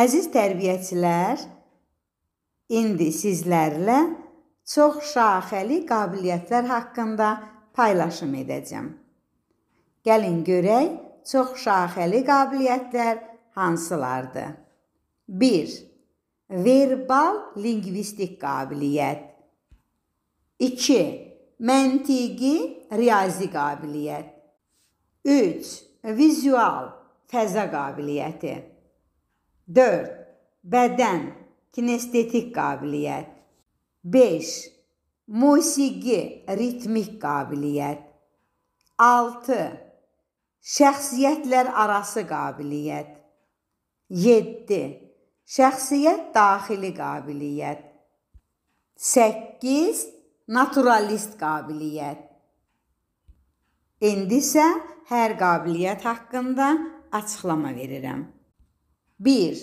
Əziz tərbiyəçilər, indi sizlərlə çox şaxəli qabiliyyətlər haqqında paylaşım edəcəm. Gəlin görək, çox şaxəli qabiliyyətlər hansılardır? 1. Verbal lingvistik qabiliyyət. 2. Məntiqi riyazi qabiliyyət. 3. Vizual fəza qabiliyyəti. 4. Bədən, kinestetik qabiliyyət. 5. Musiqi, ritmik qabiliyyət. 6. Şəxsiyyətlər arası qabiliyyət. 7. Şəxsiyyət daxili qabiliyyət. 8. Naturalist qabiliyyət. İndi isə hər qabiliyyət haqqında açıqlama verirəm. 1.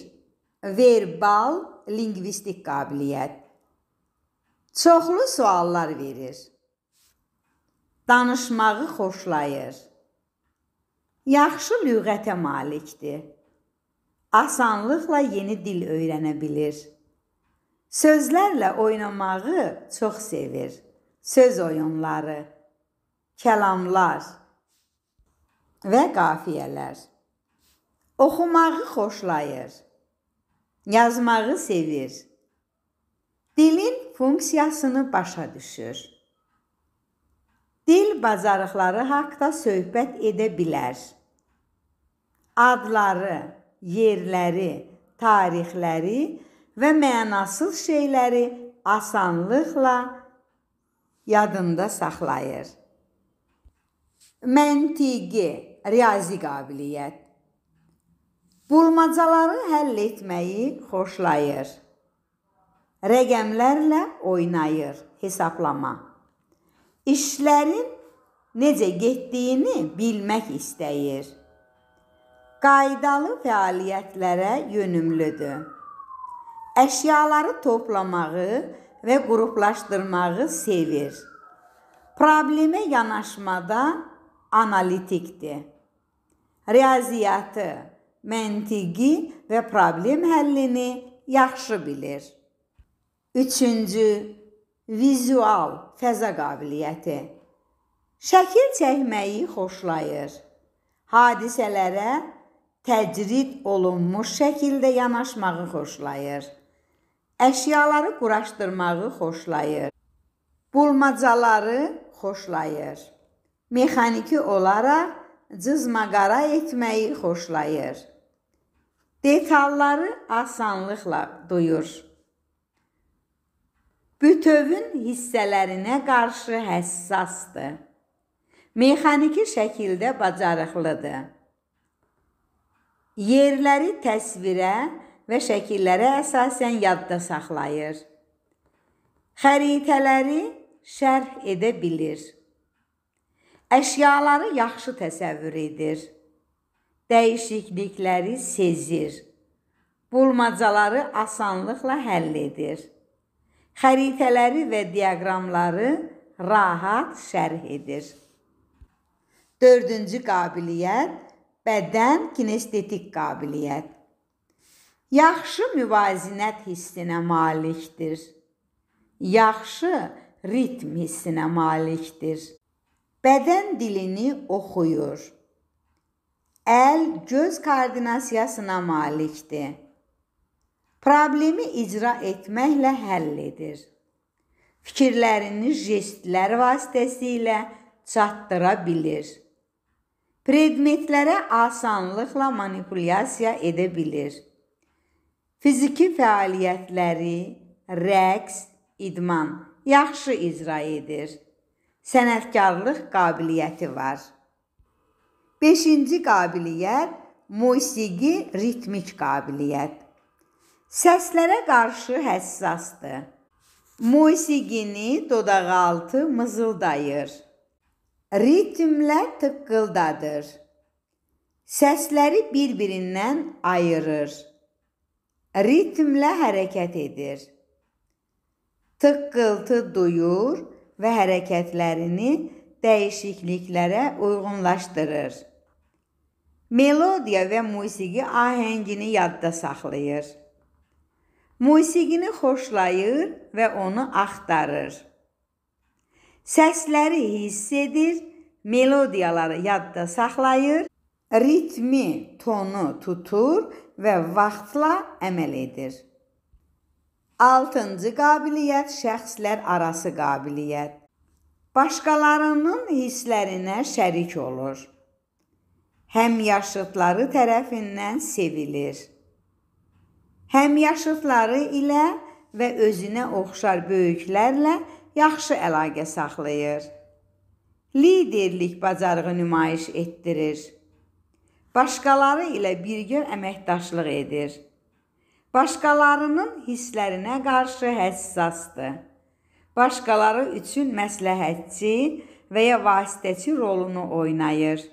Verbal lingvistik qabiliyyət. Çoxlu suallar verir. Danışmağı xoşlayır. Yaxşı lüğətə malikdir. Asanlıqla yeni dil öyrənə bilir. Sözlərlə oynamağı çox sevir. Söz oyunları, kəlamlar və qafiyələr Oxumağı xoşlayır. Yazmağı sevir. Dilin funksiyasını başa düşür. Dil bacarıqları haqqda söhbət edə bilər. Adları, yerləri, tarixləri və mənasız şeyləri asanlıqla yadında saxlayır. Məntiqi, riyazi qabiliyyət Bulmacaları həll etməyi xoşlayır. Rəqəmlərlə oynayır, hesablama. İşlərin necə getdiyini bilmək istəyir. Qaydalı fəaliyyətlərə yönümlüdür. Əşyaları toplamağı və qruplaşdırmağı sevir. Problemə yanaşmada analitikdir. Riyaziyyatı məntiqi və problem həllini yaxşı bilir. 3-cü vizual fəza qabiliyyəti. Şəkil çəkməyi xoşlayır. Hadisələrə təcrid olunmuş şəkildə yanaşmağı xoşlayır. Əşyaları quraşdırmağı xoşlayır. Bulmacaları xoşlayır. Mexaniki olaraq cızmaqara etməyi xoşlayır detalları asanlıqla duyur. Bütövün hissələrinə qarşı həssasdır. Mexaniki şəkildə bacarıqlıdır. Yerləri təsvirə və şəkillərə əsasən yadda saxlayır. Xəritələri şərh edə bilir. Əşyaları yaxşı təsəvvür edir dəyişiklikləri sezir. Bulmacaları asanlıqla həll edir. Xəritələri və diaqramları rahat şərh edir. Dördüncü qabiliyyət bədən kinestetik qabiliyyət. Yaxşı müvazinət hissinə malikdir. Yaxşı ritm hissinə malikdir. Bədən dilini oxuyur əl-göz koordinasiyasına malikdir. Problemi icra etməklə həll edir. Fikirlərini jestlər vasitəsilə çatdıra bilir. Predmetlərə asanlıqla manipulyasiya edə bilir. Fiziki fəaliyyətləri, rəqs, idman yaxşı icra edir. Sənətkarlıq qabiliyyəti var. Beşinci qabiliyyət musiqi ritmik qabiliyyət. Səslərə qarşı həssasdır. Musiqini dodaqaltı mızıldayır. Ritmlə tıqqıldadır. Səsləri bir-birindən ayırır. Ritmlə hərəkət edir. Tıqqıltı duyur və hərəkətlərini dəyişikliklərə uyğunlaşdırır. Melodiya və musiqi ahəngini yadda saxlayır. Musiqini xoşlayır və onu axtarır. Səsləri hiss edir, melodiyaları yadda saxlayır, ritmi, tonu tutur və vaxtla əməl edir. 6-cı qabiliyyət şəxslər arası qabiliyyət. Başqalarının hisslərinə şərik olur həm yaşıtları tərəfindən sevilir. Həm yaşıtları ilə və özünə oxşar böyüklərlə yaxşı əlaqə saxlayır. Liderlik bacarığı nümayiş etdirir. Başqaları ilə birgə əməkdaşlıq edir. Başqalarının hisslərinə qarşı həssasdır. Başqaları üçün məsləhətçi və ya vasitəçi rolunu oynayır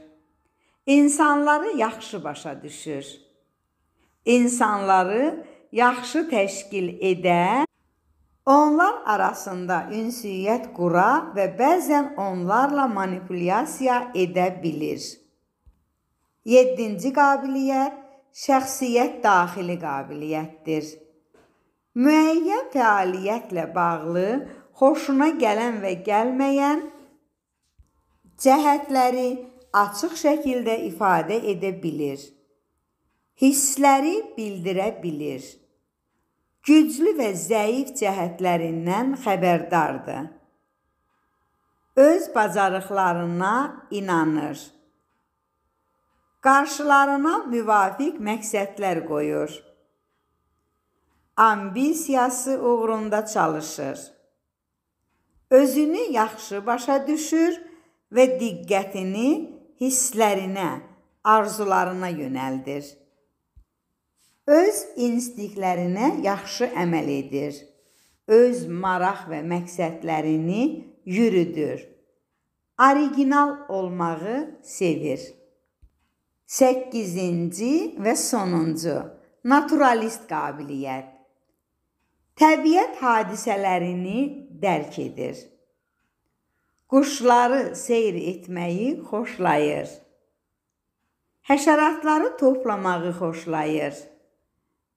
insanları yaxşı başa düşür. İnsanları yaxşı təşkil edə, onlar arasında ünsiyyət qura və bəzən onlarla manipulyasiya edə bilir. 7-ci qabiliyyət şəxsiyyət daxili qabiliyyətdir. Müəyyən fəaliyyətlə bağlı xoşuna gələn və gəlməyən cəhətləri açıq şəkildə ifadə edə bilir. Hissləri bildirə bilir. Güclü və zəif cəhətlərindən xəbərdardır. Öz bacarıqlarına inanır. Qarşılarına müvafiq məqsədlər qoyur. Ambisiyası uğrunda çalışır. Özünü yaxşı başa düşür və diqqətini hisslərinə, arzularına yönəldir. Öz instinktlərinə yaxşı əməl edir. Öz maraq və məqsədlərini yürüdür. Original olmağı sevir. 8-ci və sonuncu naturalist qabiliyyət. Təbiət hadisələrini dərk edir quşları seyr etməyi xoşlayır. Həşəratları toplamağı xoşlayır.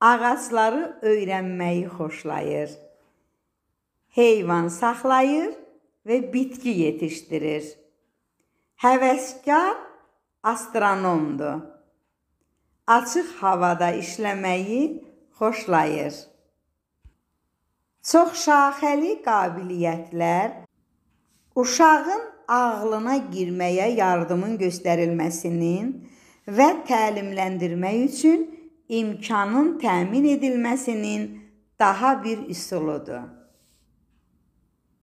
Ağacları öyrənməyi xoşlayır. Heyvan saxlayır və bitki yetişdirir. Həvəskar astronomdur. Açıq havada işləməyi xoşlayır. Çox şaxəli qabiliyyətlər uşağın ağlına girməyə yardımın göstərilməsinin və təlimləndirmək üçün imkanın təmin edilməsinin daha bir üsuludur.